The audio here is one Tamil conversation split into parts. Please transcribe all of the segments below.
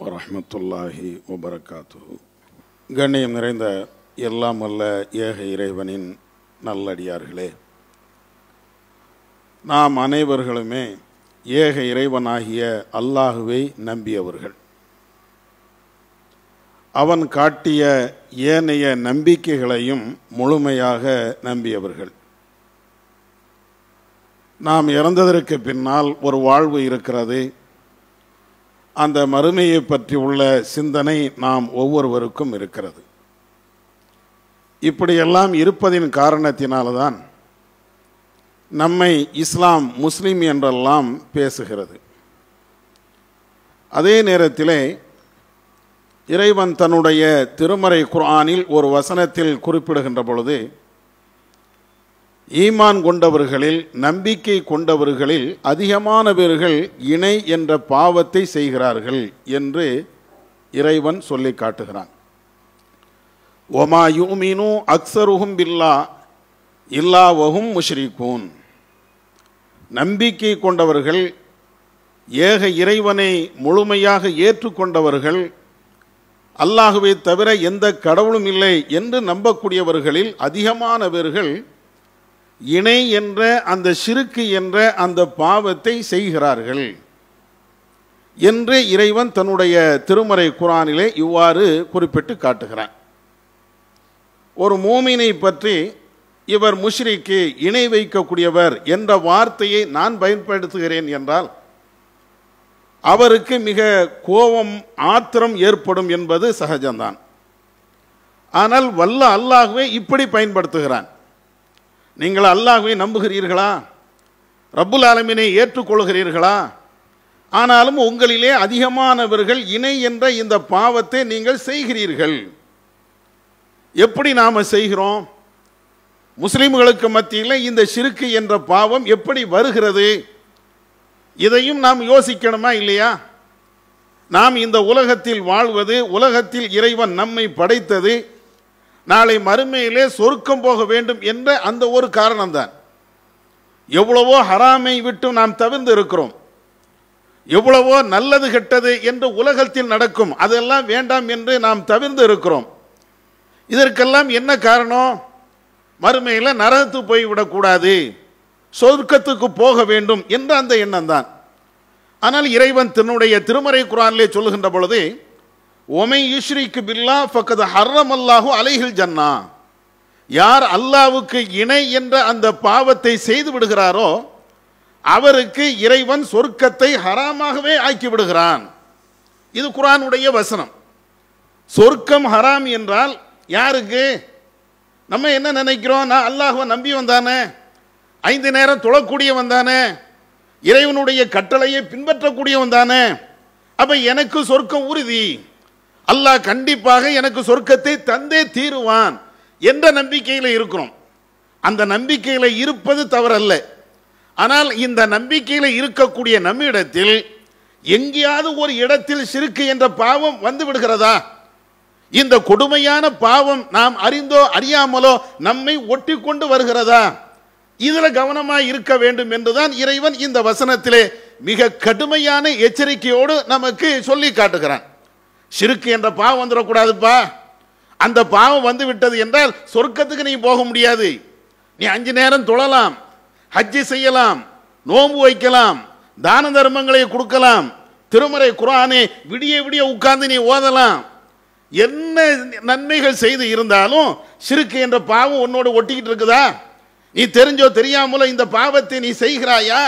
வரமத்துல்லாஹி ஒபரகாத்து கண்ணியம் நிறைந்த எல்லாம் அல்ல ஏக இறைவனின் நல்லடியார்களே நாம் அனைவர்களுமே ஏக இறைவனாகிய அல்லாஹுவை நம்பியவர்கள் அவன் காட்டிய ஏனைய நம்பிக்கைகளையும் முழுமையாக நம்பியவர்கள் நாம் இறந்ததற்கு பின்னால் ஒரு வாழ்வு இருக்கிறது அந்த மறுமையை பற்றி உள்ள சிந்தனை நாம் ஒவ்வொருவருக்கும் இருக்கிறது இப்படியெல்லாம் இருப்பதின் காரணத்தினால்தான் நம்மை இஸ்லாம் முஸ்லீம் என்றெல்லாம் பேசுகிறது அதே நேரத்திலே இறைவன் தன்னுடைய திருமறை குர்ஆனில் ஒரு வசனத்தில் குறிப்பிடுகின்ற பொழுது ஈமான் கொண்டவர்களில் நம்பிக்கை கொண்டவர்களில் அதிகமானவர்கள் இணை என்ற பாவத்தை செய்கிறார்கள் என்று இறைவன் சொல்லி காட்டுகிறான் ஒமா யூமினு அக்சருகும் பில்லா இல்லாவகும் முஷ்ரிகூன் நம்பிக்கை கொண்டவர்கள் ஏக இறைவனை முழுமையாக ஏற்றுக்கொண்டவர்கள் அல்லாஹுவை தவிர எந்த கடவுளும் இல்லை என்று நம்பக்கூடியவர்களில் அதிகமானவர்கள் இணை என்ற அந்த சிறுக்கு என்ற அந்த பாவத்தை செய்கிறார்கள் என்று இறைவன் தன்னுடைய திருமறை குரானிலே இவ்வாறு குறிப்பிட்டு காட்டுகிறான் ஒரு மோமினை பற்றி இவர் முஷ்ரிக்கு இணை வைக்கக்கூடியவர் என்ற வார்த்தையை நான் பயன்படுத்துகிறேன் என்றால் அவருக்கு மிக கோபம் ஆத்திரம் ஏற்படும் என்பது சகஜம்தான் ஆனால் வல்ல அல்லாகவே இப்படி பயன்படுத்துகிறான் நீங்கள் அல்லாஹுவை நம்புகிறீர்களா ரப்புல் ஆலமினை ஏற்றுக்கொள்கிறீர்களா ஆனாலும் உங்களிலே அதிகமானவர்கள் இணை என்ற இந்த பாவத்தை நீங்கள் செய்கிறீர்கள் எப்படி நாம் செய்கிறோம் முஸ்லீம்களுக்கு மத்தியில் இந்த சிறுக்கு என்ற பாவம் எப்படி வருகிறது இதையும் நாம் யோசிக்கணுமா இல்லையா நாம் இந்த உலகத்தில் வாழ்வது உலகத்தில் இறைவன் நம்மை படைத்தது நாளை மறுமையிலே சொருக்கம் போக வேண்டும் என்ற அந்த ஒரு காரணம்தான் எவ்வளவோ ஹராமை விட்டு நாம் தவிர்ந்து இருக்கிறோம் எவ்வளவோ நல்லது கெட்டது என்று உலகத்தில் நடக்கும் அதெல்லாம் வேண்டாம் என்று நாம் தவிர்ந்து இருக்கிறோம் இதற்கெல்லாம் என்ன காரணம் மறுமையில் நரகத்து போய்விடக்கூடாது சொர்க்கத்துக்கு போக வேண்டும் என்ற அந்த எண்ணம் தான் ஆனால் இறைவன் தன்னுடைய திருமறை குரானிலே சொல்லுகின்ற பொழுது ஒமை யுஷ்ரிக்கு பில்லா பக்கது ஹர்ரம் அல்லாஹு அலைகள் ஜன்னா யார் அல்லாவுக்கு இணை என்ற அந்த பாவத்தை செய்து விடுகிறாரோ அவருக்கு இறைவன் சொர்க்கத்தை ஹராமாகவே ஆக்கி விடுகிறான் இது குரானுடைய வசனம் சொர்க்கம் ஹராம் என்றால் யாருக்கு நம்ம என்ன நினைக்கிறோம் நான் அல்லாஹுவை நம்பி வந்தானே ஐந்து நேரம் தொழக்கூடிய வந்தானே இறைவனுடைய கட்டளையை பின்பற்றக்கூடிய வந்தானே அப்போ எனக்கு சொர்க்கம் உறுதி அல்லாஹ் கண்டிப்பாக எனக்கு சொர்க்கத்தை தந்தே தீருவான் என்ற நம்பிக்கையில் இருக்கிறோம் அந்த நம்பிக்கையில் இருப்பது தவறல்ல ஆனால் இந்த நம்பிக்கையில் இருக்கக்கூடிய நம்மிடத்தில் எங்கேயாவது ஒரு இடத்தில் சிறுக்கு என்ற பாவம் வந்து விடுகிறதா இந்த கொடுமையான பாவம் நாம் அறிந்தோ அறியாமலோ நம்மை ஒட்டி கொண்டு வருகிறதா இதில் கவனமாக இருக்க வேண்டும் என்றுதான் இறைவன் இந்த வசனத்திலே மிக கடுமையான எச்சரிக்கையோடு நமக்கு சொல்லி காட்டுகிறான் சிறுக்கு என்ற பாவம் வந்துடக்கூடாதுப்பா அந்த பாவம் வந்து விட்டது என்றால் சொர்க்கத்துக்கு நீ போக முடியாது நீ அஞ்சு நேரம் தொழலாம் ஹஜ்ஜி செய்யலாம் நோம்பு வைக்கலாம் தான தர்மங்களை கொடுக்கலாம் திருமறை குரானே விடிய விடிய உட்கார்ந்து நீ ஓதலாம் என்ன நன்மைகள் செய்து இருந்தாலும் சிறுக்கு என்ற பாவம் உன்னோடு ஒட்டிக்கிட்டு இருக்குதா நீ தெரிஞ்சோ தெரியாமலோ இந்த பாவத்தை நீ செய்கிறாயா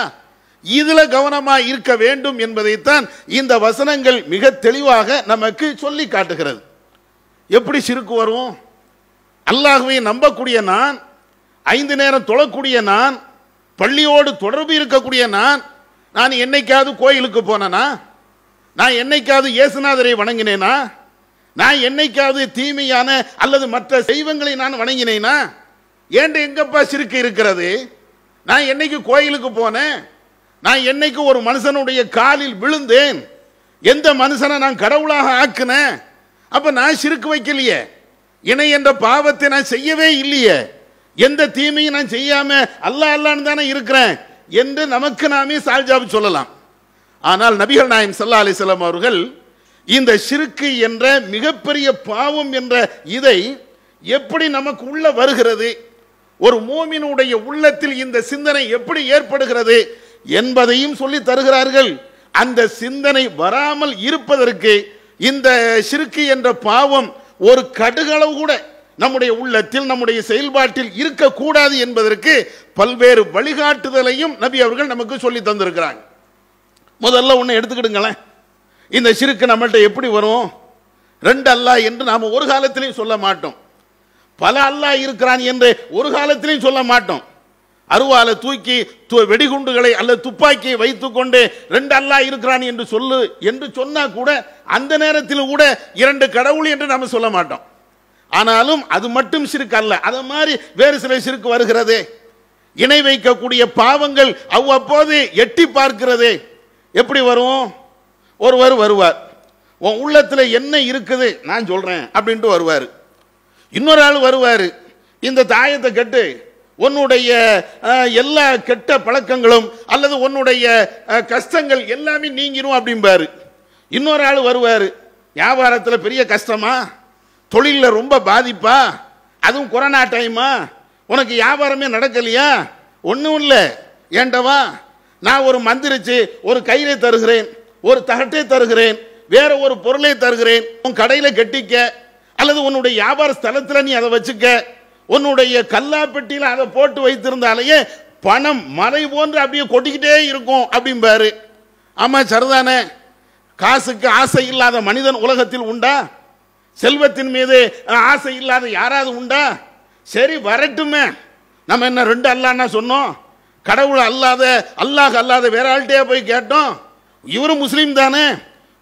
இதில் கவனமாக இருக்க வேண்டும் என்பதைத்தான் இந்த வசனங்கள் மிக தெளிவாக நமக்கு சொல்லி காட்டுகிறது எப்படி சிறுக்கு வரும் அல்லாஹுவை நம்பக்கூடிய நான் ஐந்து நேரம் தொழக்கூடிய நான் பள்ளியோடு தொடர்பு இருக்கக்கூடிய நான் நான் என்னைக்காவது கோயிலுக்கு போனனா நான் என்னைக்காவது இயேசுநாதரை வணங்கினேனா நான் என்னைக்காவது தீமையான அல்லது மற்ற செய்வங்களை நான் வணங்கினேனா ஏண்டு எங்கப்பா சிறுக்கு இருக்கிறது நான் என்னைக்கு கோயிலுக்கு போனேன் நான் என்னைக்கு ஒரு மனுஷனுடைய காலில் விழுந்தேன் எந்த மனுஷனை நான் கடவுளாக ஆக்குனேன் அப்போ நான் சிறுக்கு வைக்கலையே இணை என்ற பாவத்தை நான் செய்யவே இல்லையே எந்த தீமையும் நான் செய்யாம அல்லா அல்லான்னு தானே இருக்கிறேன் என்று நமக்கு நாமே சால்ஜாபு சொல்லலாம் ஆனால் நபிகள் நாயம் சல்லா அலிசல்லாம் அவர்கள் இந்த சிறுக்கு என்ற மிகப்பெரிய பாவம் என்ற இதை எப்படி நமக்கு உள்ள வருகிறது ஒரு மோமினுடைய உள்ளத்தில் இந்த சிந்தனை எப்படி ஏற்படுகிறது என்பதையும் சொல்லி தருகிறார்கள் அந்த சிந்தனை வராமல் இருப்பதற்கு இந்த சிறுக்கு என்ற பாவம் ஒரு கடுகளவு கூட நம்முடைய உள்ளத்தில் நம்முடைய செயல்பாட்டில் இருக்கக்கூடாது என்பதற்கு பல்வேறு வழிகாட்டுதலையும் நபி அவர்கள் நமக்கு சொல்லி தந்திருக்கிறாங்க முதல்ல ஒன்று எடுத்துக்கிடுங்களேன் இந்த சிறுக்கு நம்மள்கிட்ட எப்படி வரும் ரெண்டு அல்லா என்று நாம் ஒரு காலத்திலையும் சொல்ல மாட்டோம் பல அல்லா இருக்கிறான் என்று ஒரு காலத்திலையும் சொல்ல மாட்டோம் அருவால தூக்கி வெடிகுண்டுகளை அல்லது துப்பாக்கியை வைத்துக்கொண்டு ரெண்டு அல்லா இருக்கிறான் என்று சொல்லு என்று சொன்னா கூட அந்த நேரத்தில் கூட இரண்டு கடவுள் என்று நாம சொல்ல மாட்டோம் ஆனாலும் அது மட்டும் சிறுக்கு அல்ல அதை மாதிரி வேறு சில சிறுக்கு வருகிறதே இணை வைக்கக்கூடிய பாவங்கள் அவ்வப்போது எட்டி பார்க்கிறதே எப்படி வரும் ஒருவர் வருவார் உன் உள்ளத்தில் என்ன இருக்குது நான் சொல்கிறேன் அப்படின்ட்டு வருவார் இன்னொரு ஆள் வருவார் இந்த தாயத்தை கட்டு உன்னுடைய எல்லா கெட்ட பழக்கங்களும் அல்லது உன்னுடைய கஷ்டங்கள் எல்லாமே நீங்கிரும் அப்படிம்பாரு இன்னொரு ஆள் வருவார் வியாபாரத்தில் பெரிய கஷ்டமா தொழிலில் ரொம்ப பாதிப்பா அதுவும் கொரோனா டைமா உனக்கு வியாபாரமே நடக்கலையா ஒன்றும் இல்லை ஏண்டவா நான் ஒரு மந்திரிச்சு ஒரு கயிறை தருகிறேன் ஒரு தகட்டை தருகிறேன் வேற ஒரு பொருளை தருகிறேன் உன் கடையில் கட்டிக்க அல்லது உன்னுடைய வியாபார ஸ்தலத்தில் நீ அதை வச்சுக்க உன்னுடைய கல்லாப்பெட்டியில் அதை போட்டு வைத்திருந்தாலேயே பணம் மலை போன்று அப்படியே கொட்டிக்கிட்டே இருக்கும் அப்படிம்பாரு ஆமாம் சரிதானே காசுக்கு ஆசை இல்லாத மனிதன் உலகத்தில் உண்டா செல்வத்தின் மீது ஆசை இல்லாத யாராவது உண்டா சரி வரட்டுமே நம்ம என்ன ரெண்டு அல்லான்னா சொன்னோம் கடவுள் அல்லாத அல்லாஹ் அல்லாத வேற ஆள்கிட்டே போய் கேட்டோம் இவரும் முஸ்லீம் தானே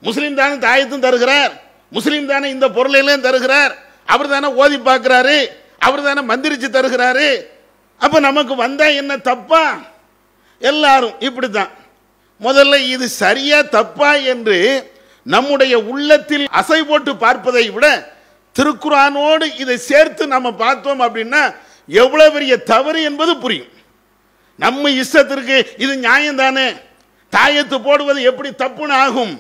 முஸ்லீம் தானே தாயத்தும் தருகிறார் முஸ்லீம் தானே இந்த பொருளையிலையும் தருகிறார் அவர் தானே ஓதி பார்க்குறாரு அவர் தானே மந்திரிச்சு தருகிறாரு அப்போ நமக்கு வந்தால் என்ன தப்பா எல்லாரும் இப்படி தான் முதல்ல இது சரியா தப்பா என்று நம்முடைய உள்ளத்தில் அசை போட்டு பார்ப்பதை விட திருக்குறானோடு இதை சேர்த்து நம்ம பார்த்தோம் அப்படின்னா எவ்வளோ பெரிய தவறு என்பது புரியும் நம்ம இஷ்டத்திற்கு இது நியாயம் தானே தாயத்து போடுவது எப்படி தப்புன்னு ஆகும்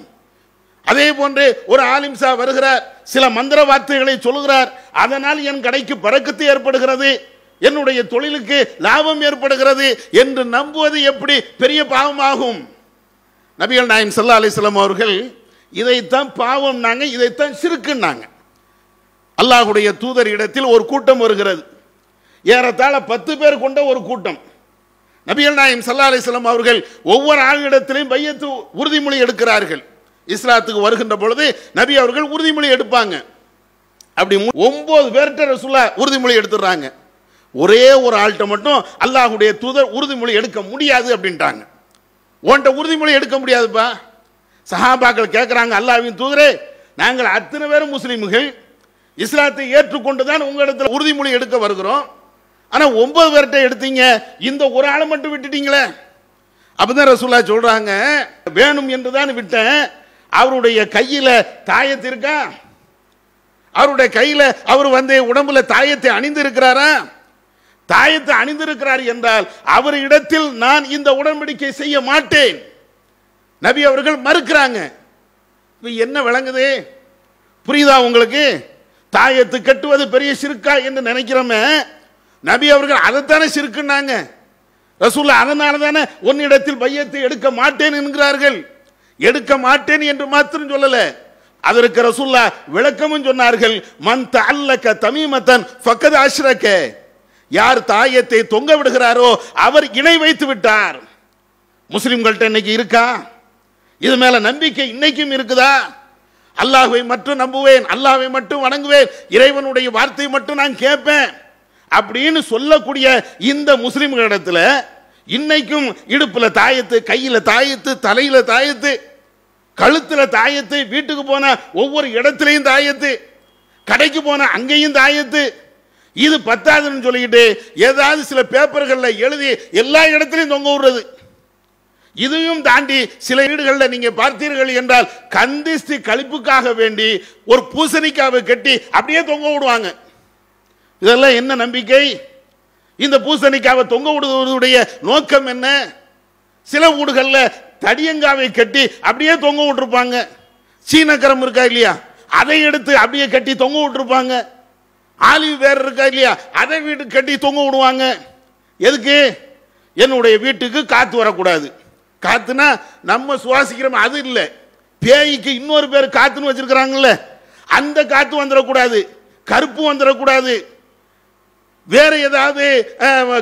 அதே போன்று ஒரு ஆலிம்சா வருகிறார் சில மந்திர வார்த்தைகளை சொல்கிறார் அதனால் என் கடைக்கு பறக்கத்து ஏற்படுகிறது என்னுடைய தொழிலுக்கு லாபம் ஏற்படுகிறது என்று நம்புவது எப்படி பெரிய பாவமாகும் நபிகள் நாயம் சல்லா அலிஸ்லாம் அவர்கள் இதைத்தான் பாவம் நாங்கள் இதைத்தான் சிறுக்குன்னாங்க அல்லாஹுடைய தூதர் இடத்தில் ஒரு கூட்டம் வருகிறது ஏறத்தாழ பத்து பேர் கொண்ட ஒரு கூட்டம் நபிகள் நாயம் சல்லா அலிஸ்லாம் அவர்கள் ஒவ்வொரு ஆளு இடத்திலையும் பையத்து உறுதிமொழி எடுக்கிறார்கள் இஸ்லாத்துக்கு வருகின்ற பொழுது நபி அவர்கள் உறுதிமொழி எடுப்பாங்க அப்படி ஒன்பது பேர்கிட்ட ரசுல்லா உறுதிமொழி எடுத்துடுறாங்க ஒரே ஒரு ஆள்கிட்ட மட்டும் அல்லாஹுடைய தூதர் உறுதிமொழி எடுக்க முடியாது அப்படின்ட்டாங்க உன்கிட்ட உறுதிமொழி எடுக்க முடியாதுப்பா சஹாபாக்கள் கேட்குறாங்க அல்லாவின் தூதரே நாங்கள் அத்தனை பேரும் முஸ்லீம்கள் இஸ்லாத்தை ஏற்றுக்கொண்டு தான் உங்களிடத்தில் உறுதிமொழி எடுக்க வருகிறோம் ஆனால் ஒன்பது பேர்கிட்ட எடுத்தீங்க இந்த ஒரு ஆளை மட்டும் விட்டுட்டீங்களே அப்போ தான் ரசூல்லா சொல்கிறாங்க வேணும் என்று தான் விட்டேன் அவருடைய கையில தாயத்து இருக்கா அவருடைய கையில அவர் வந்து உடம்புல தாயத்தை அணிந்திருக்கிறாரா தாயத்தை அணிந்திருக்கிறார் என்றால் அவர் இடத்தில் நான் இந்த உடன்படிக்கை செய்ய மாட்டேன் நபி அவர்கள் மறுக்கிறாங்க என்ன விளங்குது புரியுதா உங்களுக்கு தாயத்து கட்டுவது பெரிய சிறுக்கா என்று நினைக்கிறோமே நபி அவர்கள் அதைத்தானே சிறுக்குன்னாங்க ரசூல்ல அதனால தானே உன்னிடத்தில் பையத்தை எடுக்க மாட்டேன் என்கிறார்கள் எடுக்க மாட்டேன் என்று மாத்திரம் சொல்லல அதற்கு ரசுல்லா விளக்கமும் சொன்னார்கள் மண் தல்லக்க தமிமத்தன் பக்கது அஷ்ரக்க யார் தாயத்தை தொங்க விடுகிறாரோ அவர் இணை வைத்து விட்டார் முஸ்லிம்கள்ட்ட இன்னைக்கு இருக்கா இது மேல நம்பிக்கை இன்னைக்கும் இருக்குதா அல்லாஹுவை மட்டும் நம்புவேன் அல்லாஹை மட்டும் வணங்குவேன் இறைவனுடைய வார்த்தை மட்டும் நான் கேட்பேன் அப்படின்னு சொல்லக்கூடிய இந்த முஸ்லிம்களிடத்துல இன்னைக்கும் இடுப்புல தாயத்து கையில தாயத்து தலையில தாயத்து கழுத்தில் தாயத்து வீட்டுக்கு போன ஒவ்வொரு இடத்துலையும் தாயத்து கடைக்கு போன அங்கேயும் தாயத்து இது பத்தாதுன்னு சொல்லிக்கிட்டு ஏதாவது சில பேப்பர்களில் எழுதி எல்லா இடத்துலையும் தொங்க விடுறது இதையும் தாண்டி சில வீடுகளில் நீங்கள் பார்த்தீர்கள் என்றால் கந்திஸ்தி கழிப்புக்காக வேண்டி ஒரு பூசணிக்காவை கட்டி அப்படியே தொங்க விடுவாங்க இதெல்லாம் என்ன நம்பிக்கை இந்த பூசணிக்காவை தொங்க விடுவதுடைய நோக்கம் என்ன சில வீடுகளில் தடியங்காவை கட்டி அப்படியே தொங்க விட்டுருப்பாங்க சீனக்கரம் இருக்கா இல்லையா அதை எடுத்து அப்படியே கட்டி தொங்க விட்டுருப்பாங்க ஆலிவ் வேர் இருக்கா இல்லையா அதை வீடு கட்டி தொங்க விடுவாங்க எதுக்கு என்னுடைய வீட்டுக்கு காற்று வரக்கூடாது காத்துனா நம்ம சுவாசிக்கிறோம் அது இல்லை பேய்க்கு இன்னொரு பேர் காற்றுன்னு வச்சிருக்கிறாங்கல்ல அந்த காற்று வந்துடக்கூடாது கருப்பு வந்துடக்கூடாது வேற ஏதாவது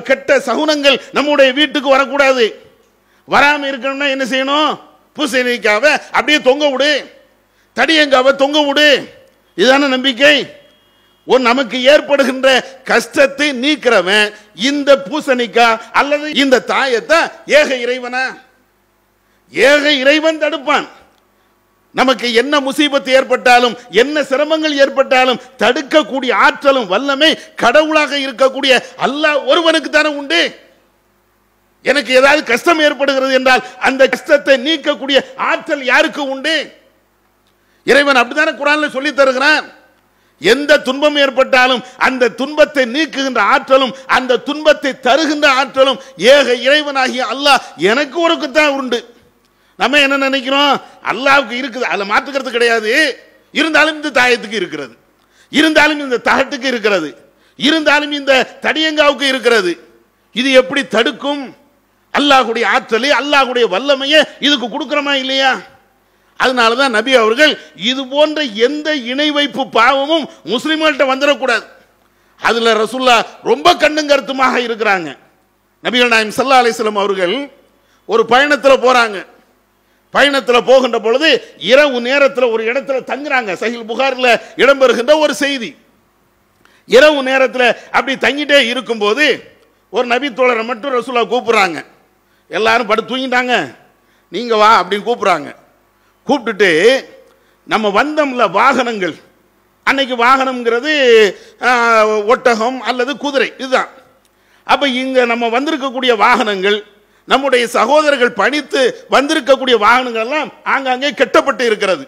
கெட்ட சகுனங்கள் நம்முடைய வீட்டுக்கு வரக்கூடாது வராமல் இருக்கணும்னா என்ன செய்யணும் பூசணிக்காவை அப்படியே தொங்க விடு தடியங்காவை தொங்க விடு இதான நம்பிக்கை ஒரு நமக்கு ஏற்படுகின்ற கஷ்டத்தை நீக்கிறவன் இந்த பூசணிக்கா அல்லது இந்த தாயத்தை ஏக இறைவனா ஏக இறைவன் தடுப்பான் நமக்கு என்ன முசீபத்து ஏற்பட்டாலும் என்ன சிரமங்கள் ஏற்பட்டாலும் தடுக்கக்கூடிய ஆற்றலும் வல்லமை கடவுளாக இருக்கக்கூடிய அல்லாஹ் ஒருவனுக்கு தானே உண்டு எனக்கு ஏதாவது கஷ்டம் ஏற்படுகிறது என்றால் அந்த கஷ்டத்தை நீக்கக்கூடிய ஆற்றல் யாருக்கு உண்டு இறைவன் அப்படித்தானே குரான்ல சொல்லி தருகிறான் எந்த துன்பம் ஏற்பட்டாலும் அந்த துன்பத்தை நீக்குகின்ற ஆற்றலும் அந்த துன்பத்தை தருகின்ற ஆற்றலும் ஏக இறைவனாகிய அல்லாஹ் எனக்கு ஒருக்கு தான் உண்டு நம்ம என்ன நினைக்கிறோம் அல்லாவுக்கு இருக்குது அதில் மாற்றுக்கிறது கிடையாது இருந்தாலும் இந்த தாயத்துக்கு இருக்கிறது இருந்தாலும் இந்த தகட்டுக்கு இருக்கிறது இருந்தாலும் இந்த தடியங்காவுக்கு இருக்கிறது இது எப்படி தடுக்கும் அல்லாஹுடைய ஆற்றலை அல்லாஹுடைய வல்லமையை இதுக்கு கொடுக்குறோமா இல்லையா அதனால தான் நபி அவர்கள் இது போன்ற எந்த இணை வைப்பு பாவமும் முஸ்லீம்கள்ட்ட வந்துடக்கூடாது அதில் ரசுல்லா ரொம்ப கண்ணும் கருத்துமாக இருக்கிறாங்க நபிகள் நாயம் சல்லா அலிஸ்லம் அவர்கள் ஒரு பயணத்தில் போகிறாங்க பயணத்தில் போகின்ற பொழுது இரவு நேரத்தில் ஒரு இடத்துல தங்குறாங்க சகில் புகாரில் இடம்பெறுகின்ற ஒரு செய்தி இரவு நேரத்தில் அப்படி தங்கிட்டே இருக்கும்போது ஒரு நபி தோழரை மட்டும் ரசுல்லா கூப்பிட்றாங்க எல்லாரும் படு தூங்கிட்டாங்க நீங்கள் வா அப்படின்னு கூப்பிட்றாங்க கூப்பிட்டுட்டு நம்ம வந்தோம்ல வாகனங்கள் அன்னைக்கு வாகனம்ங்கிறது ஒட்டகம் அல்லது குதிரை இதுதான் அப்போ இங்கே நம்ம வந்திருக்கக்கூடிய வாகனங்கள் நம்முடைய சகோதரர்கள் பணித்து வந்திருக்கக்கூடிய வாகனங்கள் எல்லாம் ஆங்காங்கே கெட்டப்பட்டு இருக்கிறது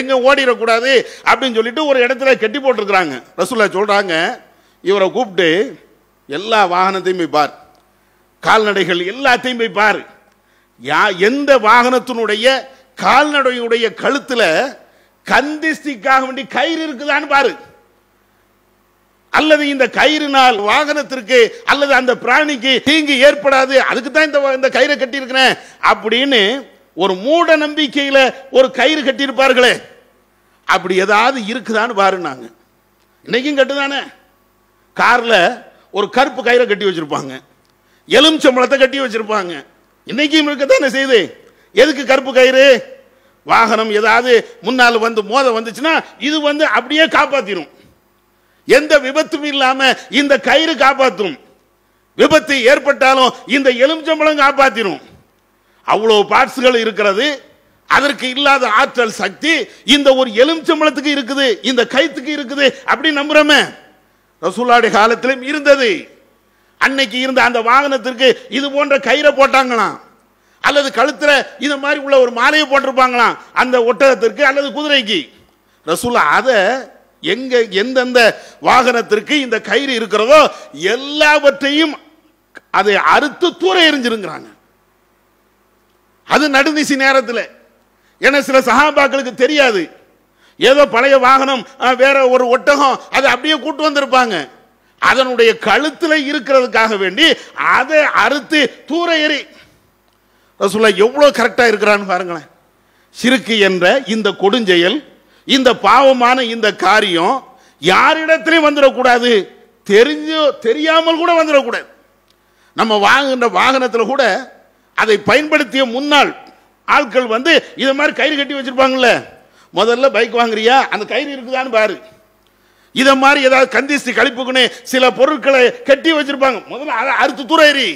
எங்கே ஓடிடக்கூடாது அப்படின்னு சொல்லிட்டு ஒரு இடத்துல கெட்டி போட்டிருக்கிறாங்க ரசூலா சொல்கிறாங்க இவரை கூப்பிட்டு எல்லா வாகனத்தையும் பார் கால்நடைகள் எல்லாத்தையும் போய் பாரு யா எந்த வாகனத்தினுடைய கால்நடையுடைய கழுத்தில் கந்திஸ்திக்காக வேண்டி கயிறு இருக்குதான்னு பாரு அல்லது இந்த கயிறுனால் வாகனத்திற்கு அல்லது அந்த பிராணிக்கு தீங்கு ஏற்படாது அதுக்கு தான் இந்த இந்த கயிறை கட்டியிருக்கிறேன் அப்படின்னு ஒரு மூட நம்பிக்கையில் ஒரு கயிறு கட்டியிருப்பார்களே அப்படி ஏதாவது இருக்குதான்னு பாரு நாங்கள் இன்றைக்கும் கட்டுதானே காரில் ஒரு கருப்பு கயிறை கட்டி வச்சிருப்பாங்க எலுமிச்சம்பழத்தை கட்டி வச்சுருப்பாங்க இன்றைக்கும் தானே செய்து எதுக்கு கருப்பு கயிறு வாகனம் ஏதாவது முன்னால் வந்து மோத வந்துச்சுன்னா இது வந்து அப்படியே காப்பாற்றிடும் எந்த விபத்தும் இல்லாமல் இந்த கயிறு காப்பாற்றும் விபத்து ஏற்பட்டாலும் இந்த எலுமிச்சம்பழம் காப்பாற்றிடும் அவ்வளோ பார்ட்ஸ்கள் இருக்கிறது அதற்கு இல்லாத ஆற்றல் சக்தி இந்த ஒரு எலுமிச்சம்பழத்துக்கு இருக்குது இந்த கைத்துக்கு இருக்குது அப்படி நம்புறமே ரசூலாடி காலத்திலும் இருந்தது அன்னைக்கு இருந்த அந்த வாகனத்திற்கு இது போன்ற கயிறை போட்டாங்களாம் அல்லது கழுத்தில் இது மாதிரி உள்ள ஒரு மாலையை போட்டிருப்பாங்களாம் அந்த ஒட்டகத்திற்கு அல்லது குதிரைக்கு ரசூலா அதை எங்க எந்தெந்த வாகனத்திற்கு இந்த கயிறு இருக்கிறதோ எல்லாவற்றையும் அதை அறுத்து தூர எரிஞ்சிருங்கிறாங்க அது நடுநிசி நேரத்தில் ஏன்னா சில சகாபாக்களுக்கு தெரியாது ஏதோ பழைய வாகனம் வேற ஒரு ஒட்டகம் அதை அப்படியே கூட்டு வந்திருப்பாங்க அதனுடைய கழுத்தில் இருக்கிறதுக்காக வேண்டி அதை அறுத்து தூர எறி ரசூல்லா எவ்வளோ கரெக்டாக இருக்கிறான்னு பாருங்களேன் சிறுக்கு என்ற இந்த கொடுஞ்செயல் இந்த பாவமான இந்த காரியம் யாரிடத்திலையும் வந்துடக்கூடாது தெரிஞ்சோ தெரியாமல் கூட வந்துடக்கூடாது நம்ம வாங்குகின்ற வாகனத்தில் கூட அதை பயன்படுத்திய முன்னாள் ஆட்கள் வந்து இதை மாதிரி கயிறு கட்டி வச்சுருப்பாங்கள்ல முதல்ல பைக் வாங்குறியா அந்த கயிறு இருக்குதான்னு பாரு இதை மாதிரி ஏதாவது கந்திஸ்தி கழிப்புக்குன்னு சில பொருட்களை கட்டி வச்சிருப்பாங்க முதல்ல அதை அறுத்து துறையறி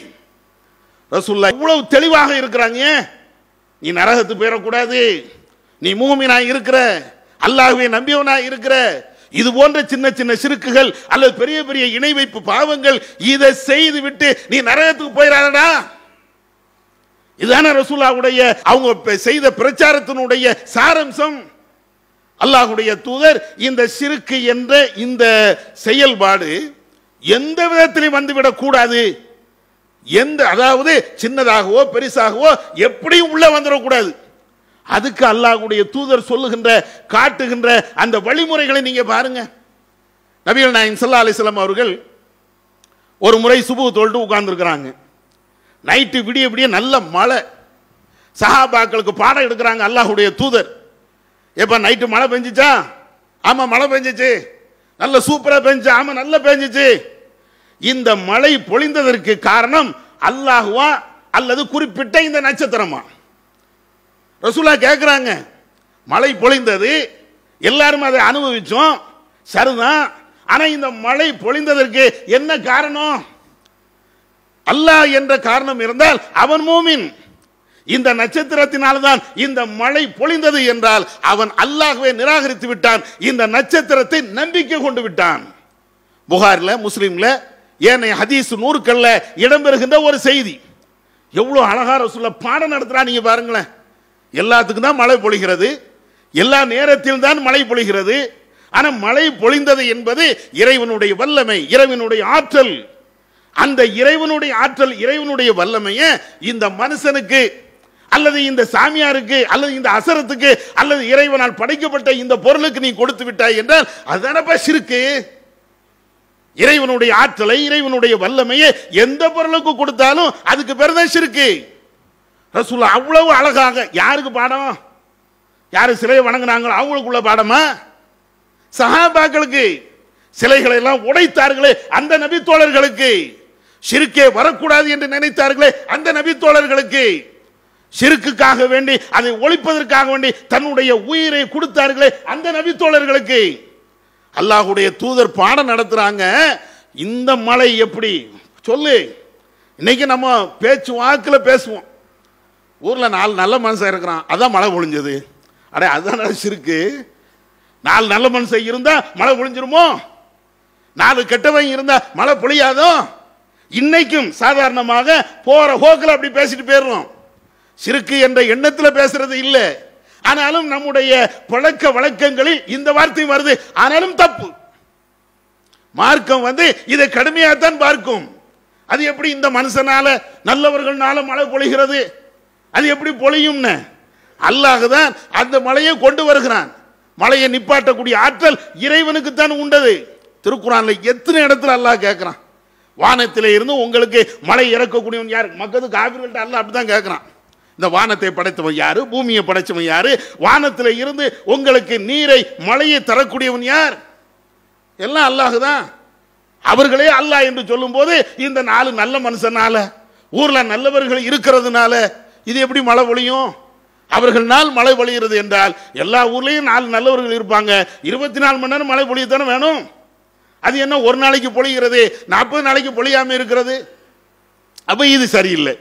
ரசுல்லா இவ்வளவு தெளிவாக இருக்கிறாங்க நீ நரகத்து போயிடக்கூடாது நீ மூமினா இருக்கிற அல்லாஹுவே நம்பியவனா இருக்கிற இது போன்ற சின்ன சின்ன சிறுக்குகள் அல்லது பெரிய பெரிய இணை வைப்பு பாவங்கள் இதை செய்து விட்டு நீ நரகத்துக்கு போயிடாதடா இதுதானே ரசூல்லாவுடைய அவங்க செய்த பிரச்சாரத்தினுடைய சாரம்சம் அல்லாஹுடைய தூதர் இந்த சிறுக்கு என்ற இந்த செயல்பாடு எந்த விதத்திலும் வந்துவிடக் கூடாது எந்த அதாவது சின்னதாகவோ பெருசாகவோ எப்படியும் உள்ள வந்துடக்கூடாது அதுக்கு அல்லாஹுடைய தூதர் சொல்லுகின்ற காட்டுகின்ற அந்த வழிமுறைகளை நீங்க பாருங்க நபிகள் நாயன் சல்லா அலிஸ்லாம் அவர்கள் ஒரு முறை சுபு தொழுட்டு உட்கார்ந்துருக்கிறாங்க நைட்டு விடிய விடிய நல்ல மழை சஹாபாக்களுக்கு பாடம் எடுக்கிறாங்க அல்லாஹுடைய தூதர் எப்போ நைட்டு மழை பெஞ்சிச்சா ஆமாம் மழை பெஞ்சிச்சு நல்ல சூப்பராக பெஞ்சு ஆமாம் நல்லா பெஞ்சிச்சு இந்த மழை பொழிந்ததற்கு காரணம் அல்லாஹுவா அல்லது குறிப்பிட்ட இந்த நட்சத்திரமா ரசூலா கேட்குறாங்க மழை பொழிந்தது எல்லாரும் அதை அனுபவிச்சோம் சரிதான் ஆனால் இந்த மழை பொழிந்ததற்கு என்ன காரணம் அல்லாஹ் என்ற காரணம் இருந்தால் அவன் மூமின் இந்த நட்சத்திரத்தினால்தான் இந்த மழை பொழிந்தது என்றால் அவன் அல்லாகவே நிராகரித்து விட்டான் இந்த நட்சத்திரத்தை நம்பிக்கை கொண்டு விட்டான் புகாரில் முஸ்லீமில் ஏனைய ஹதீஸ் நூறுக்கல்ல இடம்பெறுகின்ற ஒரு செய்தி எவ்வளோ அழகார சொல்ல பாடம் நடத்துகிறா நீங்கள் பாருங்களேன் எல்லாத்துக்கும் தான் மழை பொழிகிறது எல்லா நேரத்தில் தான் மழை பொழிகிறது ஆனால் மழை பொழிந்தது என்பது இறைவனுடைய வல்லமை இறைவனுடைய ஆற்றல் அந்த இறைவனுடைய ஆற்றல் இறைவனுடைய வல்லமையை இந்த மனுஷனுக்கு அல்லது இந்த சாமியாருக்கு அல்லது இந்த அசரத்துக்கு அல்லது இறைவனால் படைக்கப்பட்ட இந்த பொருளுக்கு நீ கொடுத்து விட்டாய் என்றால் அதுதானப்பா சிறுக்கு இறைவனுடைய ஆற்றலை இறைவனுடைய வல்லமையை எந்த பொருளுக்கு கொடுத்தாலும் அதுக்கு பேர் தான் சிறுக்கு ரசூல்லா அவ்வளவு அழகாக யாருக்கு பாடம் யார் சிலையை வணங்கினாங்களோ அவங்களுக்குள்ள பாடமா சஹாபாக்களுக்கு சிலைகளை எல்லாம் உடைத்தார்களே அந்த நபித்தோழர்களுக்கு சிறுக்கே வரக்கூடாது என்று நினைத்தார்களே அந்த நபித்தோழர்களுக்கு சிறுக்குக்காக வேண்டி அதை ஒழிப்பதற்காக வேண்டி தன்னுடைய உயிரை கொடுத்தார்களே அந்த நபித்தோழர்களுக்கு அல்லாஹுடைய தூதர் பாடம் நடத்துகிறாங்க இந்த மலை எப்படி சொல்லு இன்னைக்கு நம்ம பேச்சு வாக்கில் பேசுவோம் ஊரில் நாலு நல்ல மனுஷன் இருக்கிறான் அதான் மழை பொழிஞ்சது அடே அதுதான் சிறுக்கு நாலு நல்ல மனுஷன் இருந்தால் மழை பொழிஞ்சிருமோ நாலு கெட்டவங்க இருந்தால் மழை பொழியாதோ இன்னைக்கும் சாதாரணமாக போகிற ஹோக்கில் அப்படி பேசிட்டு போயிடுறோம் சிறுக்கு என்ற எண்ணத்தில் பேசுறது இல்லை ஆனாலும் நம்முடைய பழக்க வழக்கங்களில் இந்த வார்த்தை வருது ஆனாலும் தப்பு மார்க்கம் வந்து இதை கடுமையாகத்தான் பார்க்கும் அது எப்படி இந்த மனுஷனால நல்லவர்கள்னால மழை பொழிகிறது அது எப்படி பொழியும்னு அல்லாஹ் தான் அந்த மலையை கொண்டு வருகிறான் மலையை நிப்பாட்டக்கூடிய ஆற்றல் இறைவனுக்கு தான் உண்டது திருக்குறான்ல எத்தனை இடத்துல அல்லாஹ் கேட்குறான் வானத்திலே இருந்து உங்களுக்கு மழை இறக்கக்கூடியவன் யார் மக்களுக்கு காவிர்கள்ட்ட அல்ல அப்படிதான் கேட்குறான் இந்த வானத்தை படைத்தவன் யாரு பூமியை படைத்தவன் யாரு வானத்தில் இருந்து உங்களுக்கு நீரை மழையை தரக்கூடியவன் யார் எல்லாம் அல்லாஹு தான் அவர்களே அல்லாஹ் என்று சொல்லும்போது இந்த நாலு நல்ல மனுஷனால ஊரில் நல்லவர்கள் இருக்கிறதுனால இது எப்படி மழை ஒழியும் அவர்கள் நாள் மழை பொழிகிறது என்றால் எல்லா ஊர்லேயும் நாலு நல்லவர்கள் இருப்பாங்க இருபத்தி நாலு மணி நேரம் மழை பொழியத்தானே வேணும் அது என்ன ஒரு நாளைக்கு பொழிகிறது நாற்பது நாளைக்கு பொழியாமல் இருக்கிறது அப்போ இது சரியில்லை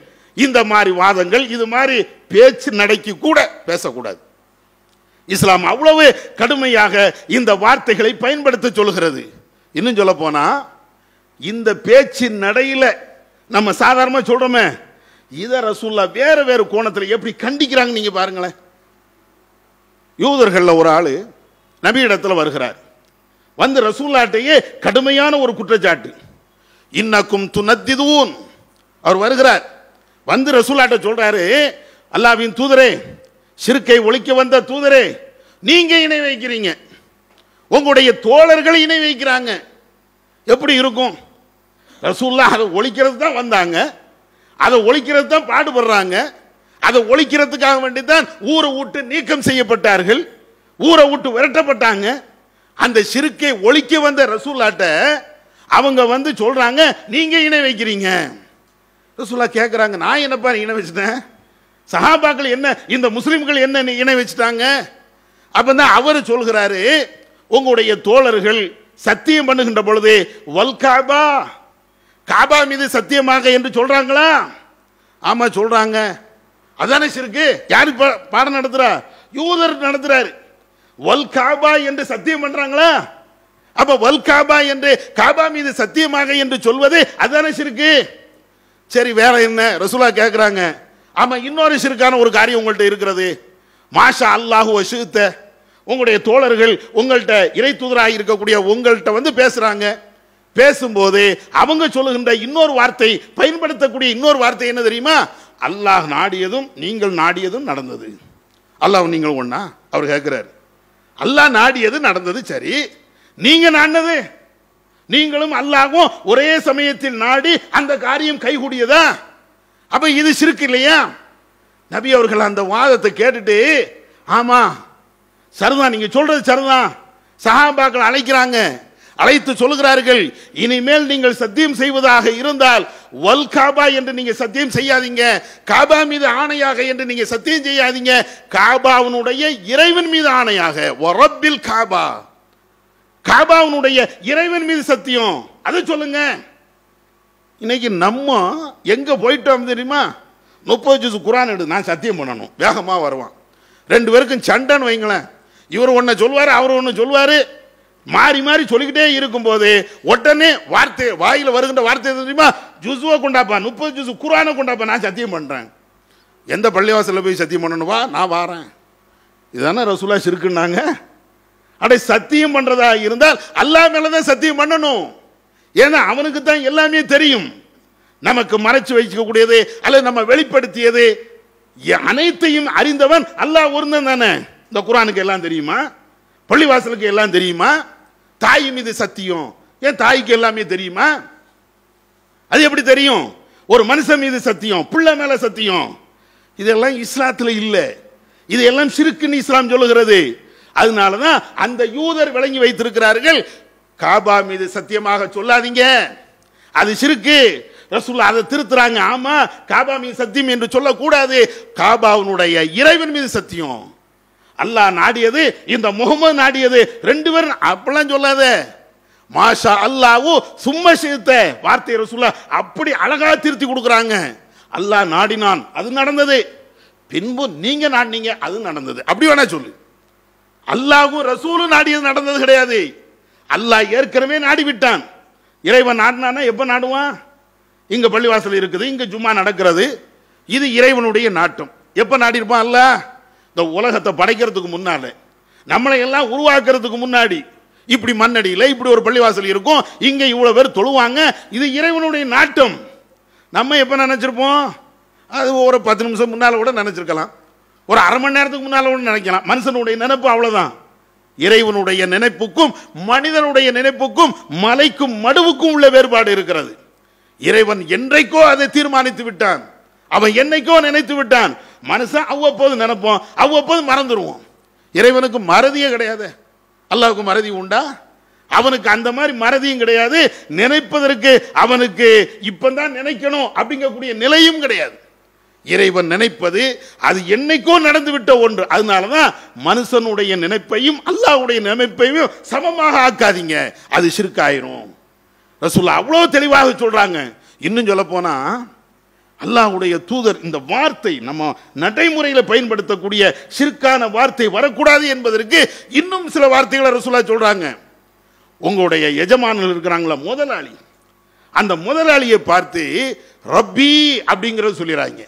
இந்த மாதிரி வாதங்கள் இது மாதிரி பேச்சு நடைக்கு கூட பேசக்கூடாது இஸ்லாம் அவ்வளவு கடுமையாக இந்த வார்த்தைகளை பயன்படுத்த சொல்கிறது இன்னும் சொல்ல போனா இந்த பேச்சு நடையில் நம்ம சாதாரணமாக சொல்கிறோமே இதை ரசூல்லா வேறு வேறு கோணத்தில் எப்படி கண்டிக்கிறாங்க நீங்கள் பாருங்களேன் யூதர்களில் ஒரு ஆள் நபி இடத்துல வருகிறார் வந்து ரசூல்லாட்டையே கடுமையான ஒரு குற்றச்சாட்டு இன்னக்கும் துணத்திதுவும் அவர் வருகிறார் வந்து ரசூலாட்ட சொல்கிறாரு அல்லாவின் தூதரே சிறுக்கை ஒழிக்க வந்த தூதரே நீங்கள் இணை வைக்கிறீங்க உங்களுடைய தோழர்கள் இணை வைக்கிறாங்க எப்படி இருக்கும் ரசூல்லா அதை ஒழிக்கிறது தான் வந்தாங்க அதை ஒழிக்கிறது தான் பாடுபடுறாங்க அதை ஒழிக்கிறதுக்காக வேண்டி தான் ஊரை விட்டு நீக்கம் செய்யப்பட்டார்கள் ஊரை விட்டு விரட்டப்பட்டாங்க அந்த சிறுக்கை ஒழிக்க வந்த ரசூல்லாட்ட அவங்க வந்து சொல்கிறாங்க நீங்கள் இணை வைக்கிறீங்க ரசூலா கேட்குறாங்க நான் என்னப்பா இணை வச்சுட்டேன் சஹாபாக்கள் என்ன இந்த முஸ்லீம்கள் என்ன இணை வச்சுட்டாங்க அப்போ தான் அவர் சொல்கிறாரு உங்களுடைய தோழர்கள் சத்தியம் பண்ணுகின்ற பொழுது வல் காபா காபா மீது சத்தியமாக என்று சொல்கிறாங்களா ஆமாம் சொல்கிறாங்க அதானே சிறுக்கு யார் பாடம் நடத்துகிறா யூதர் நடத்துகிறாரு வல் காபா என்று சத்தியம் பண்ணுறாங்களா அப்போ வல் காபா என்று காபா மீது சத்தியமாக என்று சொல்வது அதானே சிறுக்கு சரி வேற என்ன ரசூலா கேட்குறாங்க ஆமாம் இன்னொரு சிறுக்கான ஒரு காரியம் உங்கள்கிட்ட இருக்கிறது மாஷா அல்லாஹு வசுத்த உங்களுடைய தோழர்கள் உங்கள்கிட்ட இறை தூதராக இருக்கக்கூடிய உங்கள்கிட்ட வந்து பேசுகிறாங்க பேசும்போது அவங்க சொல்லுகின்ற இன்னொரு வார்த்தை பயன்படுத்தக்கூடிய இன்னொரு வார்த்தை என்ன தெரியுமா அல்லாஹ் நாடியதும் நீங்கள் நாடியதும் நடந்தது அல்லாஹ் நீங்கள் ஒன்றா அவர் கேட்குறாரு அல்லாஹ் நாடியது நடந்தது சரி நீங்கள் நாடினது நீங்களும் அல்லாவும் ஒரே சமயத்தில் நாடி அந்த காரியம் கைகூடியதா அப்ப இது சிறுக்கு இல்லையா நபி அவர்கள் அந்த வாதத்தை கேட்டுட்டு ஆமா சரிதான் நீங்க சொல்றது சரிதான் சஹாபாக்கள் அழைக்கிறாங்க அழைத்து சொல்லுகிறார்கள் இனிமேல் நீங்கள் சத்தியம் செய்வதாக இருந்தால் வல் காபா என்று நீங்க சத்தியம் செய்யாதீங்க காபா மீது ஆணையாக என்று நீங்க சத்தியம் செய்யாதீங்க காபாவினுடைய இறைவன் மீது ஆணையாக காபா காபாவுடைய இறைவன் மீது சத்தியம் அதை சொல்லுங்க இன்னைக்கு நம்ம எங்கே போயிட்டோம் தெரியுமா முப்பது ஜூஸ் குரான் எடு நான் சத்தியம் பண்ணணும் வேகமாக வருவான் ரெண்டு பேருக்கும் சண்டைன்னு வைங்களேன் இவர் ஒன்றை சொல்லுவார் அவர் ஒன்று சொல்லுவார் மாறி மாறி சொல்லிக்கிட்டே இருக்கும்போது உடனே வார்த்தை வாயில் வருகின்ற வார்த்தை தெரியுமா ஜூஸுவை கொண்டாப்பா முப்பது ஜூஸ் குரானை கொண்டாப்பா நான் சத்தியம் பண்ணுறேன் எந்த பள்ளிவாசலில் போய் சத்தியம் பண்ணணுவா நான் வாரேன் இதுதானே ரசூலா இருக்குன்னாங்க அடை சத்தியம் பண்றதா இருந்தால் அல்லா மேலதான் சத்தியம் பண்ணணும் ஏன்னா அவனுக்கு தான் எல்லாமே தெரியும் நமக்கு மறைச்சு வைக்கக்கூடியது அல்லது நம்ம வெளிப்படுத்தியது அனைத்தையும் அறிந்தவன் அல்லாஹ் ஒருந்தன் தானே இந்த குரானுக்கு எல்லாம் தெரியுமா பள்ளிவாசலுக்கு எல்லாம் தெரியுமா தாய் மீது சத்தியம் ஏன் தாய்க்கு எல்லாமே தெரியுமா அது எப்படி தெரியும் ஒரு மனுஷன் மீது சத்தியம் புள்ள மேல சத்தியம் இதெல்லாம் இஸ்லாத்தில் இல்லை இதெல்லாம் சிறுக்குன்னு இஸ்லாம் சொல்லுகிறது அதனால தான் அந்த யூதர் விளங்கி வைத்திருக்கிறார்கள் காபா மீது சத்தியமாக சொல்லாதீங்க அது சிறுக்கு ரசூல்லா அதை திருத்துறாங்க ஆமாம் காபா மீது சத்தியம் என்று சொல்லக்கூடாது காபாவினுடைய இறைவன் மீது சத்தியம் அல்லாஹ் நாடியது இந்த முகமது நாடியது ரெண்டு பேரும் அப்படிலாம் சொல்லாத மாஷா அல்லாவோ சும்மா சேர்த்த வார்த்தை ரசூல்லா அப்படி அழகா திருத்தி கொடுக்குறாங்க அல்லாஹ் நாடினான் அது நடந்தது பின்பு நீங்கள் நாடினீங்க அது நடந்தது அப்படி வேணா சொல்லு அல்லாஹும் ரசூலும் நாடியது நடந்தது கிடையாது அல்லாஹ் ஏற்கனவே நாடி விட்டான் இறைவன் நாடினானா எப்போ நாடுவான் இங்கே பள்ளிவாசல் இருக்குது இங்கே ஜும்மா நடக்கிறது இது இறைவனுடைய நாட்டம் எப்போ நாடிருப்பான் அல்ல இந்த உலகத்தை படைக்கிறதுக்கு முன்னால் நம்மளை எல்லாம் உருவாக்குறதுக்கு முன்னாடி இப்படி மண்ணடியில் இப்படி ஒரு பள்ளிவாசல் இருக்கும் இங்கே இவ்வளோ பேர் தொழுவாங்க இது இறைவனுடைய நாட்டம் நம்ம எப்போ நினச்சிருப்போம் அது ஒரு பத்து நிமிஷம் முன்னால் கூட நினச்சிருக்கலாம் ஒரு அரை மணி நேரத்துக்கு முன்னால் ஒன்று நினைக்கலாம் மனுஷனுடைய நினைப்பு அவ்வளோதான் இறைவனுடைய நினைப்புக்கும் மனிதனுடைய நினைப்புக்கும் மலைக்கும் மடுவுக்கும் உள்ள வேறுபாடு இருக்கிறது இறைவன் என்றைக்கோ அதை தீர்மானித்து விட்டான் அவன் என்னைக்கோ நினைத்து விட்டான் மனுஷன் அவ்வப்போது நினைப்போம் அவ்வப்போது மறந்துடுவோம் இறைவனுக்கு மறதியே கிடையாது அல்லாவுக்கு மறதி உண்டா அவனுக்கு அந்த மாதிரி மறதியும் கிடையாது நினைப்பதற்கு அவனுக்கு இப்பந்தான் நினைக்கணும் அப்படிங்கக்கூடிய நிலையும் கிடையாது இறைவன் நினைப்பது அது என்னைக்கோ நடந்துவிட்ட ஒன்று அதனால தான் மனுஷனுடைய நினைப்பையும் அல்லாவுடைய நினைப்பையும் சமமாக ஆக்காதீங்க அது சிறுக்காயிரும் ரசூல்லா அவ்வளோ தெளிவாக சொல்கிறாங்க இன்னும் சொல்ல போனால் அல்லாவுடைய தூதர் இந்த வார்த்தை நம்ம நடைமுறையில் பயன்படுத்தக்கூடிய சிற்கான வார்த்தை வரக்கூடாது என்பதற்கு இன்னும் சில வார்த்தைகளை ரசூலா சொல்கிறாங்க உங்களுடைய எஜமானர்கள் இருக்கிறாங்களா முதலாளி அந்த முதலாளியை பார்த்து ரப்பி அப்படிங்கிறத சொல்லிடுறாங்க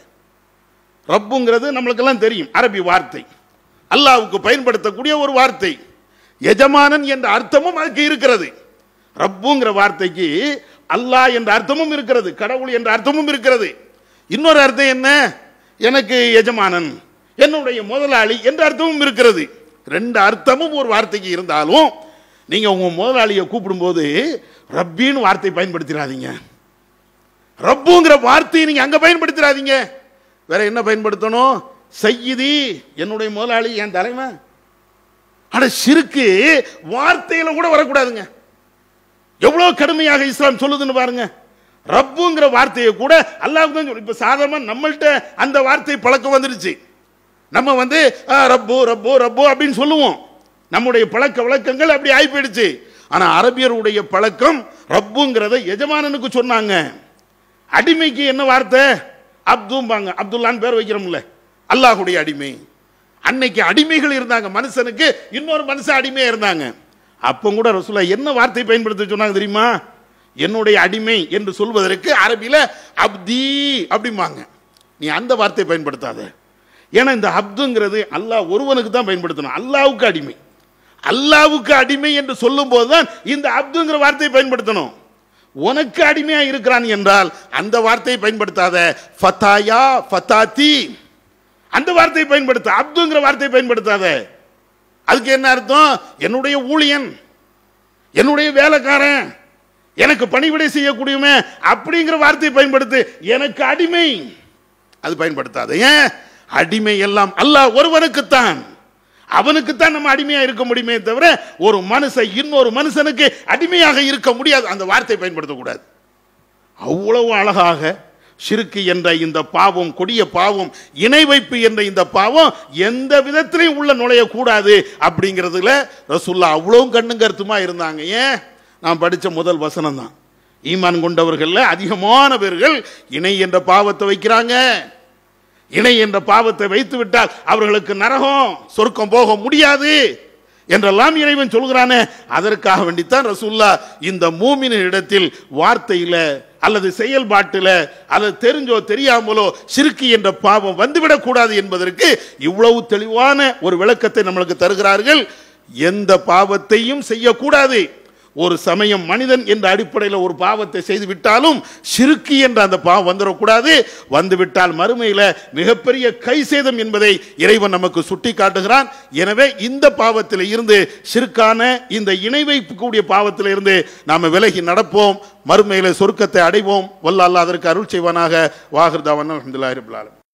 ரப்புங்கிறது நம்மளுக்கெல்லாம் தெரியும் அரபி வார்த்தை அல்லாவுக்கு பயன்படுத்தக்கூடிய ஒரு வார்த்தை எஜமானன் என்ற அர்த்தமும் அதுக்கு இருக்கிறது ரப்புங்கிற வார்த்தைக்கு அல்லாஹ் என்ற அர்த்தமும் இருக்கிறது கடவுள் என்ற அர்த்தமும் இருக்கிறது இன்னொரு அர்த்தம் என்ன எனக்கு எஜமானன் என்னுடைய முதலாளி என்ற அர்த்தமும் இருக்கிறது ரெண்டு அர்த்தமும் ஒரு வார்த்தைக்கு இருந்தாலும் நீங்கள் உங்கள் முதலாளியை கூப்பிடும்போது ரப்பின்னு வார்த்தை பயன்படுத்திடாதீங்க ரப்புங்கிற வார்த்தையை நீங்கள் அங்கே பயன்படுத்திடாதீங்க வேற என்ன பயன்படுத்தணும் செய்யுதி என்னுடைய முதலாளி என் தலைமை ஆனா சிறுக்கு வார்த்தையில கூட வரக்கூடாதுங்க எவ்வளோ கடுமையாக இஸ்லாம் சொல்லுதுன்னு பாருங்க ரப்புங்கிற வார்த்தையை கூட அல்லாஹ் தான் சொல்லி இப்போ சாதாரணமாக நம்மள்கிட்ட அந்த வார்த்தை பழக்கம் வந்துருச்சு நம்ம வந்து ரப்பு ரப்பு ரப்பு அப்படின்னு சொல்லுவோம் நம்முடைய பழக்க வழக்கங்கள் அப்படி ஆகி போயிடுச்சு ஆனால் அரபியருடைய பழக்கம் ரப்புங்கிறத எஜமானனுக்கு சொன்னாங்க அடிமைக்கு என்ன வார்த்தை அப்தும்பாங்க அப்துல்லான்னு பேர் வைக்கிறோம்ல அல்லாஹுடைய அடிமை அன்னைக்கு அடிமைகள் இருந்தாங்க மனுஷனுக்கு இன்னொரு மனுஷன் அடிமையாக இருந்தாங்க அப்போ கூட ரசூலா என்ன வார்த்தை பயன்படுத்த சொன்னாங்க தெரியுமா என்னுடைய அடிமை என்று சொல்வதற்கு அரபியில் அப்தி அப்படிம்பாங்க நீ அந்த வார்த்தை பயன்படுத்தாத ஏன்னா இந்த அப்துங்கிறது அல்லாஹ் ஒருவனுக்கு தான் பயன்படுத்தணும் அல்லாவுக்கு அடிமை அல்லாவுக்கு அடிமை என்று சொல்லும்போது தான் இந்த அப்துங்கிற வார்த்தையை பயன்படுத்தணும் உனக்கு அடிமையா இருக்கிறான் என்றால் அந்த வார்த்தையை பயன்படுத்தாத ஃபத்தாயா ஃபத்தாத்தி அந்த வார்த்தையை பயன்படுத்த அப்துங்கிற வார்த்தையை பயன்படுத்தாத அதுக்கு என்ன அர்த்தம் என்னுடைய ஊழியன் என்னுடைய வேலைக்காரன் எனக்கு பணிவிடை செய்யக்கூடியவமே அப்படிங்கிற வார்த்தையை பயன்படுத்து எனக்கு அடிமை அது பயன்படுத்தாத ஏன் அடிமை எல்லாம் அல்ல ஒருவனுக்குத்தான் அவனுக்குத்தான் நம்ம அடிமையாக இருக்க முடியுமே தவிர ஒரு மனுஷன் இன்னொரு மனுஷனுக்கு அடிமையாக இருக்க முடியாது அந்த வார்த்தை பயன்படுத்தக்கூடாது அவ்வளவு அழகாக சிறுக்கு என்ற இந்த பாவம் கொடிய பாவம் இணை வைப்பு என்ற இந்த பாவம் எந்த விதத்திலையும் உள்ள நுழையக்கூடாது அப்படிங்கிறதுல ரசுல்லா அவ்வளவும் கண்ணும் கருத்துமா இருந்தாங்க ஏன் நான் படித்த முதல் வசனம் தான் ஈமான் கொண்டவர்களில் அதிகமான பேர்கள் இணை என்ற பாவத்தை வைக்கிறாங்க இணை என்ற பாவத்தை வைத்து விட்டால் அவர்களுக்கு நரகம் சொர்க்கம் போக முடியாது என்றெல்லாம் இறைவன் சொல்கிறானே அதற்காக வேண்டித்தான் ரசூல்லா இந்த மூமின இடத்தில் வார்த்தையில் அல்லது செயல்பாட்டில் அல்லது தெரிஞ்சோ தெரியாமலோ சிறுக்கு என்ற பாவம் வந்துவிடக்கூடாது என்பதற்கு இவ்வளவு தெளிவான ஒரு விளக்கத்தை நம்மளுக்கு தருகிறார்கள் எந்த பாவத்தையும் செய்யக்கூடாது ஒரு சமயம் மனிதன் என்ற அடிப்படையில் ஒரு பாவத்தை செய்து விட்டாலும் சிறுக்கி என்ற அந்த பாவம் வந்துடக்கூடாது வந்துவிட்டால் மறுமையில் மிகப்பெரிய கை சேதம் என்பதை இறைவன் நமக்கு சுட்டி காட்டுகிறான் எனவே இந்த பாவத்தில் இருந்து சிறுக்கான இந்த இணை கூடிய பாவத்தில் இருந்து நாம் விலகி நடப்போம் மறுமையில் சொருக்கத்தை அடைவோம் வல்ல அதற்கு அருள் செய்வானாக வாகிருதாவன் அஹமதுல்லாஹிபுல்லாலும்